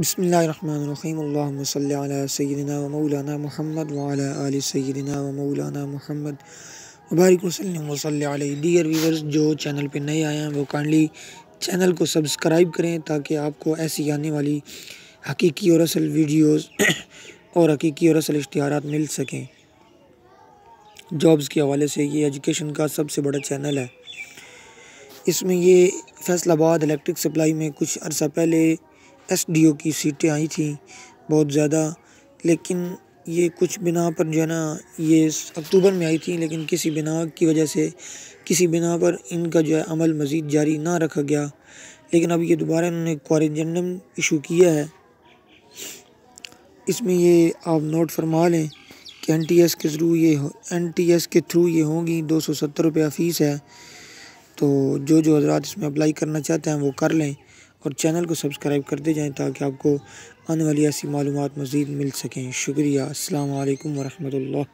बसमीम सैदना व मौलाना महमद वाल आल व मौलाना महमद मुबारक वसल डियर वीवर्स जो चैनल पर नए आए हैं वो काइंडली चैनल को सब्सक्राइब करें ताकि आपको ऐसी आने वाली हकीकी और असल वीडियोज़ और हकीकी और असल इश्तहार मिल सकें जॉब्स के हवाले से ये एजुकेशन का सबसे बड़ा चैनल है इसमें ये फैसलाबाद इलेक्ट्रिक सप्लाई में कुछ अर्सा पहले एसडीओ की सीटें आई थी बहुत ज़्यादा लेकिन ये कुछ बिना पर जो है ना ये अक्टूबर में आई थी लेकिन किसी बिना की वजह से किसी बिना पर इनका जो है अमल मज़ीद जारी ना रखा गया लेकिन अब ये दोबारा इन्होंने क्वारजेंडम इशू किया है इसमें ये आप नोट फरमा लें कि एन टी एस के थ्रू ये एन टी एस के थ्रू ये होंगी दो सौ सत्तर रुपया फ़ीस है तो जो जो हजरात इसमें अप्लाई करना चाहते हैं वो कर लें और चैनल को सब्सक्राइब करते जाएँ ताकि आपको आने वाली ऐसी मालूम मज़ीद मिल सकें शुक्रिया अल्लाम वरहमल